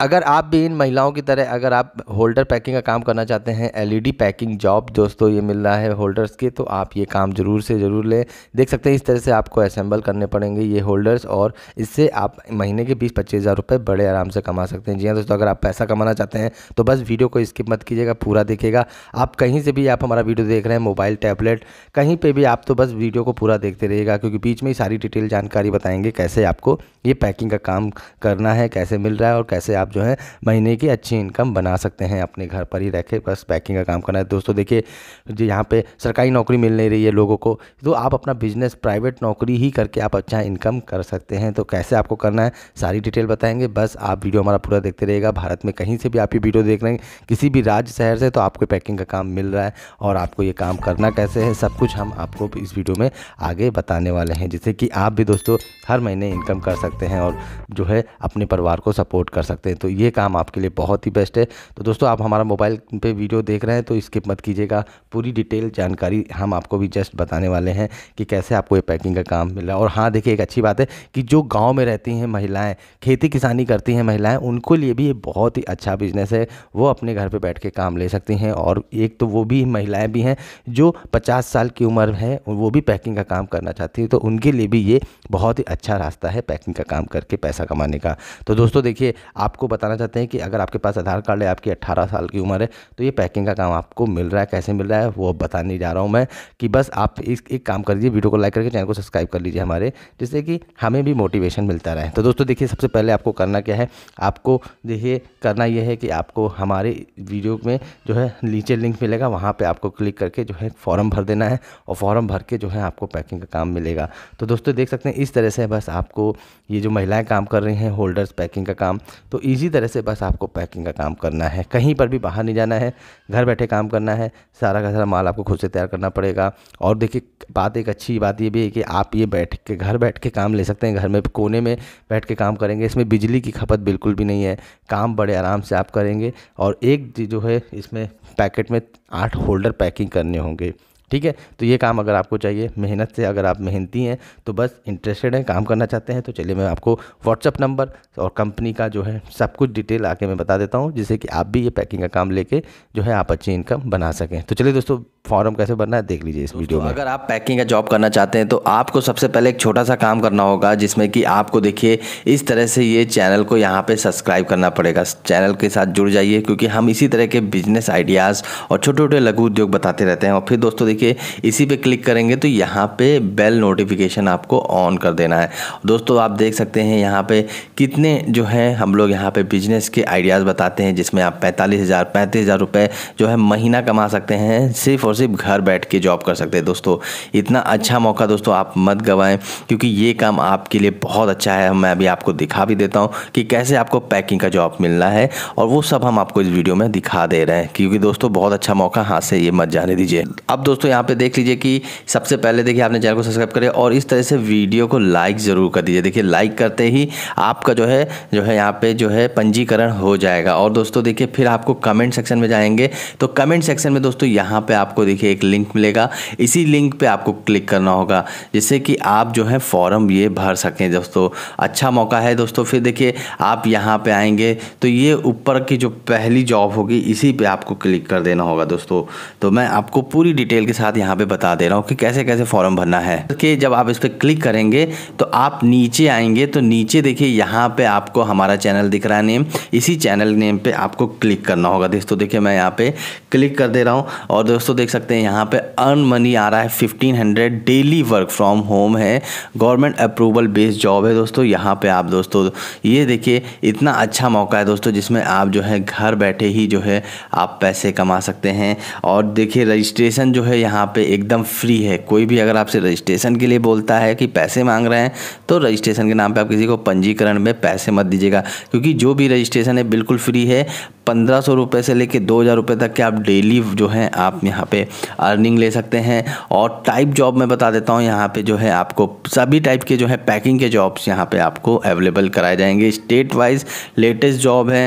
अगर आप भी इन महिलाओं की तरह अगर आप होल्डर पैकिंग का काम करना चाहते हैं एलईडी e पैकिंग जॉब दोस्तों ये मिल रहा है होल्डर्स के तो आप ये काम ज़रूर से ज़रूर लें देख सकते हैं इस तरह से आपको असेंबल करने पड़ेंगे ये होल्डर्स और इससे आप महीने के बीस पच्चीस हज़ार रुपये बड़े आराम से कमा सकते हैं जी हाँ दोस्तों अगर आप पैसा कमाना चाहते हैं तो बस वीडियो को स्किप मत कीजिएगा पूरा देखिएगा आप कहीं से भी आप हमारा वीडियो देख रहे हैं मोबाइल टैबलेट कहीं पर भी आप तो बस वीडियो को पूरा देखते रहिएगा क्योंकि बीच में ही सारी डिटेल जानकारी बताएंगे कैसे आपको ये पैकिंग का काम करना है कैसे मिल रहा है और कैसे आप आप जो है महीने की अच्छी इनकम बना सकते हैं अपने घर पर ही रहकर बस पैकिंग का काम करना है दोस्तों देखिए जो यहाँ पे सरकारी नौकरी मिल नहीं रही है लोगों को तो आप अपना बिजनेस प्राइवेट नौकरी ही करके आप अच्छा इनकम कर सकते हैं तो कैसे आपको करना है सारी डिटेल बताएंगे बस आप वीडियो हमारा पूरा देखते रहेगा भारत में कहीं से भी आप ये वीडियो देख रहे हैं किसी भी राज्य शहर से तो आपको पैकिंग का काम मिल रहा है और आपको ये काम करना कैसे है सब कुछ हम आपको इस वीडियो में आगे बताने वाले हैं जिससे कि आप भी दोस्तों हर महीने इनकम कर सकते हैं और जो है अपने परिवार को सपोर्ट कर सकते हैं तो ये काम आपके लिए बहुत ही बेस्ट है तो दोस्तों आप हमारा मोबाइल पे वीडियो देख रहे हैं तो स्किप मत कीजिएगा पूरी डिटेल जानकारी हम आपको भी जस्ट बताने वाले हैं कि कैसे आपको ये पैकिंग का काम मिला और हाँ देखिए एक अच्छी बात है कि जो गाँव में रहती हैं महिलाएँ खेती किसानी करती हैं महिलाएँ उनको लिए भी ये बहुत ही अच्छा बिजनेस है वो अपने घर पर बैठ के काम ले सकती हैं और एक तो वो भी महिलाएँ भी हैं जो पचास साल की उम्र है वो भी पैकिंग का काम करना चाहती है तो उनके लिए भी ये बहुत ही अच्छा रास्ता है पैकिंग का काम करके पैसा कमाने का तो दोस्तों देखिए आपको बताना चाहते हैं कि अगर आपके पास आधार कार्ड है आपकी अट्ठारह साल की उम्र है तो ये पैकिंग का काम आपको मिल रहा है कैसे मिल रहा है वो बताने जा रहा हूँ मैं कि बस आप इस एक काम कर लीजिए वीडियो को लाइक करके चैनल को सब्सक्राइब कर लीजिए हमारे जिससे कि हमें भी मोटिवेशन मिलता रहे तो दोस्तों देखिए सबसे पहले आपको करना क्या है आपको देखिए करना यह है कि आपको हमारे वीडियो में जो है नीचे लिंक मिलेगा वहाँ पर आपको क्लिक करके जो है फॉर्म भर देना है और फॉर्म भर के जो है आपको पैकिंग का काम मिलेगा तो दोस्तों देख सकते हैं इस तरह से बस आपको ये जो महिलाएं काम कर रही हैं होल्डर्स पैकिंग का काम तो इजी तरह से बस आपको पैकिंग का काम करना है कहीं पर भी बाहर नहीं जाना है घर बैठे काम करना है सारा का सारा माल आपको खुद से तैयार करना पड़ेगा और देखिए बात एक अच्छी बात ये भी है कि आप ये बैठ के घर बैठ के काम ले सकते हैं घर में कोने में बैठ के काम करेंगे इसमें बिजली की खपत बिल्कुल भी नहीं है काम बड़े आराम से आप करेंगे और एक जो है इसमें पैकेट में आठ होल्डर पैकिंग करने होंगे ठीक है तो ये काम अगर आपको चाहिए मेहनत से अगर आप मेहनती हैं तो बस इंटरेस्टेड हैं काम करना चाहते हैं तो चलिए मैं आपको व्हाट्सअप नंबर और कंपनी का जो है सब कुछ डिटेल आके मैं बता देता हूँ जिससे कि आप भी ये पैकिंग का काम लेके जो है आप अच्छी इनकम बना सकें तो चलिए दोस्तों फॉर्म कैसे बनना है देख लीजिए इस वीडियो में अगर आप पैकिंग का जॉब करना चाहते हैं तो आपको सबसे पहले एक छोटा सा काम करना होगा जिसमें कि आपको देखिए इस तरह से ये चैनल को यहाँ पे सब्सक्राइब करना पड़ेगा चैनल के साथ जुड़ जाइए क्योंकि हम इसी तरह के बिजनेस आइडियाज़ और छोटे छोटे लघु उद्योग बताते रहते हैं और फिर दोस्तों देखिए इसी पर क्लिक करेंगे तो यहाँ पर बेल नोटिफिकेशन आपको ऑन कर देना है दोस्तों आप देख सकते हैं यहाँ पर कितने जो है हम लोग यहाँ पर बिजनेस के आइडियाज़ बताते हैं जिसमें आप पैंतालीस हज़ार पैंतीस हज़ार रुपये जो है महीना कमा सकते हैं सिर्फ और सिर्फ घर बैठ के जॉब कर सकते हैं दोस्तों इतना अच्छा मौका दोस्तों आप मत गवाएं क्योंकि ये काम आपके लिए बहुत अच्छा है मैं अभी आपको दिखा भी देता हूँ कि कैसे आपको पैकिंग का जॉब मिलना है और वो सब हम आपको इस वीडियो में दिखा दे रहे हैं क्योंकि दोस्तों बहुत अच्छा मौका हाथ से ये मत जाने दीजिए अब दोस्तों यहाँ पर देख लीजिए कि सबसे पहले देखिए आपने चैनल को सब्सक्राइब करें और इस तरह से वीडियो को लाइक ज़रूर कर दीजिए देखिए लाइक करते ही आपका जो है जो है यहाँ पे जो है पंजीकरण हो जाएगा और दोस्तों देखिए फिर आपको कमेंट सेक्शन में जाएंगे तो कमेंट सेक्शन में दोस्तों यहाँ पे आपको आपको देखिए एक लिंक मिलेगा इसी लिंक पे आपको क्लिक करना होगा जिससे कि आप जो है फॉर्म ये भर सकें दोस्तों अच्छा मौका है दोस्तों फिर देखिए आप यहाँ पे आएंगे तो ये ऊपर की जो पहली जॉब होगी इसी पे आपको क्लिक कर देना होगा दोस्तों तो मैं आपको पूरी डिटेल के साथ यहाँ पर बता दे रहा हूँ कि कैसे कैसे फॉर्म भरना है कि जब आप इस पर क्लिक करेंगे तो आप नीचे आएंगे तो नीचे देखिए यहाँ पे आपको हमारा चैनल दिख रहा है नेम इसी चैनल नेम पे आपको क्लिक करना होगा दोस्तों देखिए मैं यहाँ पे क्लिक कर दे रहा हूँ और दोस्तों देख देख सकते हैं यहाँ पे अर्न मनी आ रहा है 1500 डेली वर्क फ्रॉम होम है गवर्नमेंट अप्रूवल बेस्ड जॉब है दोस्तों यहाँ पे आप दोस्तों ये देखिए इतना अच्छा मौका है दोस्तों जिसमें आप जो है घर बैठे ही जो है आप पैसे कमा सकते हैं और देखिए रजिस्ट्रेशन जो है यहाँ पर एकदम फ्री है कोई भी अगर आपसे रजिस्ट्रेशन के लिए बोलता है कि पैसे मांग रहे हैं तो रजिस्ट्रेशन के नाम पर आप किसी को पंजीकरण में पैसे मत दीजिएगा क्योंकि जो भी रजिस्ट्रेशन है बिल्कुल फ्री है पंद्रह सौ रुपये से लेकर दो हज़ार रुपये तक के आप डेली जो है आप यहाँ पे अर्निंग ले सकते हैं और टाइप जॉब मैं बता देता हूँ यहाँ पे जो है आपको सभी टाइप के जो है पैकिंग के जॉब्स यहाँ पे आपको अवेलेबल कराए जाएंगे स्टेट वाइज लेटेस्ट जॉब है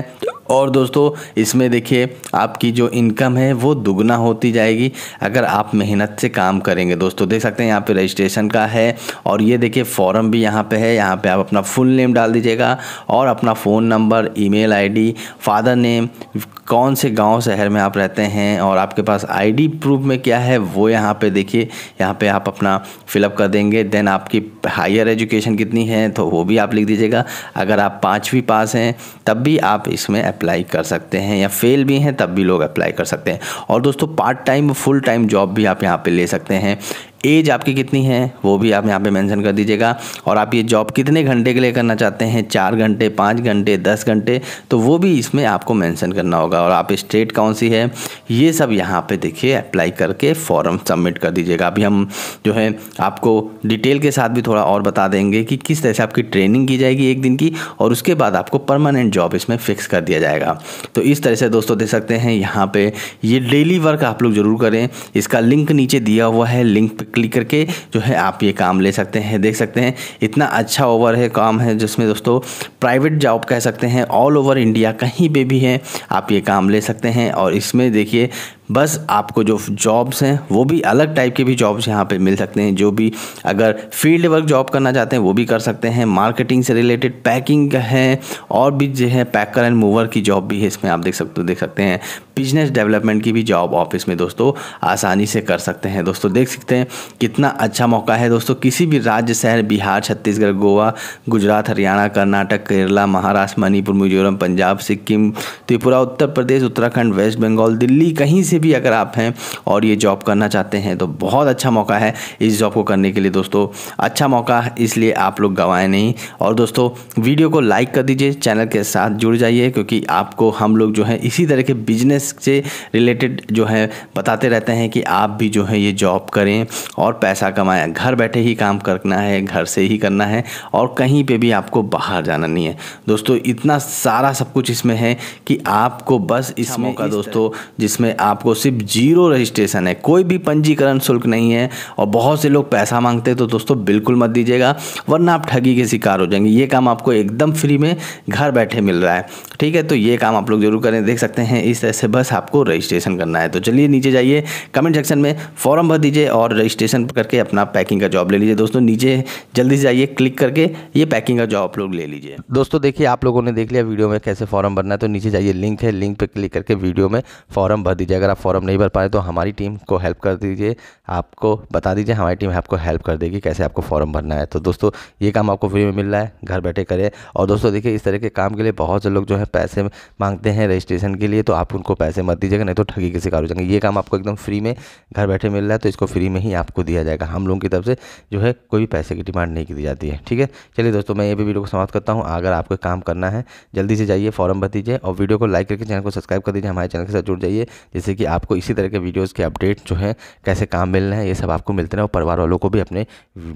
और दोस्तों इसमें देखिए आपकी जो इनकम है वो दुगना होती जाएगी अगर आप मेहनत से काम करेंगे दोस्तों देख सकते हैं यहाँ पे रजिस्ट्रेशन का है और ये देखिए फॉर्म भी यहाँ पे है यहाँ पे आप अपना फुल नेम डाल दीजिएगा और अपना phone number email ID father name कौन से गांव शहर में आप रहते हैं और आपके पास आईडी प्रूफ में क्या है वो यहाँ पे देखिए यहाँ पे आप अपना फिलअप कर देंगे देन आपकी हायर एजुकेशन कितनी है तो वो भी आप लिख दीजिएगा अगर आप पाँचवीं पास हैं तब भी आप इसमें अप्लाई कर सकते हैं या फेल भी हैं तब भी लोग अप्लाई कर सकते हैं और दोस्तों part time full time job भी आप यहाँ पर ले सकते हैं एज आपकी कितनी है वो भी आप यहाँ पे मेंशन कर दीजिएगा और आप ये जॉब कितने घंटे के लिए करना चाहते हैं चार घंटे पाँच घंटे दस घंटे तो वो भी इसमें आपको मेंशन करना होगा और आप स्टेट कौन सी है ये सब यहाँ पे देखिए अप्लाई करके फॉर्म सबमिट कर दीजिएगा अभी हम जो है आपको डिटेल के साथ भी थोड़ा और बता देंगे कि किस तरह से आपकी ट्रेनिंग की जाएगी एक दिन की और उसके बाद आपको परमानेंट जॉब इसमें फ़िक्स कर दिया जाएगा तो इस तरह से दोस्तों देख सकते हैं यहाँ पर ये डेली वर्क आप लोग ज़रूर करें इसका लिंक नीचे दिया हुआ है लिंक क्लिक करके जो है आप ये काम ले सकते हैं देख सकते हैं इतना अच्छा ओवर है काम है जिसमें दोस्तों प्राइवेट जॉब कह सकते हैं ऑल ओवर इंडिया कहीं पर भी है आप ये काम ले सकते हैं और इसमें देखिए बस आपको जो जॉब्स हैं वो भी अलग टाइप के भी जॉब्स यहाँ पे मिल सकते हैं जो भी अगर फील्ड वर्क जॉब करना चाहते हैं वो भी कर सकते हैं मार्केटिंग से रिलेटेड पैकिंग है और भी जो है पैकर एंड मूवर की जॉब भी है इसमें आप देख सकते हो देख सकते हैं बिजनेस डेवलपमेंट की भी जॉब ऑफिस में दोस्तों आसानी से कर सकते हैं दोस्तों देख सकते हैं कितना अच्छा मौका है दोस्तों किसी भी राज्य शहर बिहार छत्तीसगढ़ गोवा गुजरात हरियाणा कर्नाटक केरला महाराष्ट्र मणिपुर मिजोरम पंजाब सिक्किम त्रिपुरा उत्तर प्रदेश उत्तराखंड वेस्ट बंगाल दिल्ली कहीं से भी अगर आप हैं और ये जॉब करना चाहते हैं तो बहुत अच्छा मौका है इस जॉब को करने के लिए दोस्तों अच्छा मौका इसलिए आप लोग गंवाएं नहीं और दोस्तों वीडियो को लाइक कर दीजिए चैनल के साथ जुड़ जाइए क्योंकि आपको हम लोग जो है इसी तरह के बिजनेस से रिलेटेड जो है बताते रहते हैं कि आप भी जो है ये जॉब करें और पैसा कमाएं घर बैठे ही काम करना है घर से ही करना है और कहीं पे भी आपको बाहर जाना नहीं है दोस्तों इतना सारा सब कुछ इसमें है कि आपको बस अच्छा, इसमें का दोस्तों जिसमें आप आपको सिर्फ जीरो रजिस्ट्रेशन है कोई भी पंजीकरण शुल्क नहीं है और बहुत से लोग पैसा मांगते हैं तो दोस्तों बिल्कुल मत दीजिएगा वरना आप ठगी के शिकार हो जाएंगे ये काम आपको एकदम फ्री में घर बैठे मिल रहा है ठीक है तो ये काम आप लोग जरूर करें देख सकते हैं इस तरह से बस आपको रजिस्ट्रेशन करना है तो चलिए नीचे जाइए कमेंट सेक्शन में फॉर्म भर दीजिए और रजिस्ट्रेशन करके अपना पैकिंग का जॉब ले लीजिए दोस्तों नीचे जल्दी से जाइए क्लिक करके ये पैकिंग का जॉब आप लोग ले लीजिए दोस्तों देखिए आप लोगों ने देख लिया वीडियो में कैसे फॉर्म भरना है तो नीचे जाइए लिंक है लिंक पर क्लिक करके वीडियो में फॉर्म भर दीजिए अगर आप फॉर्म नहीं भर पाए तो हमारी टीम को हेल्प कर दीजिए आपको बता दीजिए हमारी टीम आपको हेल्प कर देगी कैसे आपको फॉर्म भरना है तो दोस्तों ये काम आपको फ्री में मिल रहा है घर बैठे करें और दोस्तों देखिए इस तरह के काम के लिए बहुत से लोग जो है पैसे मांगते हैं रजिस्ट्रेशन के लिए तो आप उनको पैसे मत दीजिएगा नहीं तो ठगी के शिकार हो जाएंगे ये काम आपको एकदम फ्री में घर बैठे मिल रहा है तो इसको फ्री में ही आपको दिया जाएगा हम लोगों की तरफ से जो है कोई भी पैसे की डिमांड नहीं की जाती है ठीक है चलिए दोस्तों मैं ये भी वीडियो को समाप्त करता हूँ अगर आपको काम करना है जल्दी से जाइए फॉर्म भर दीजिए और वीडियो को लाइक करके चैनल को सब्सक्राइब कर दीजिए हमारे चैनल के साथ जुड़ जाइए जैसे कि कि आपको इसी तरह के वीडियोस के अपडेट जो है कैसे काम मिलना है ये सब आपको मिलते रहे और परिवार वालों को भी अपने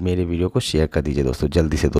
मेरे वीडियो को शेयर कर दीजिए दोस्तों जल्दी से दोस्तों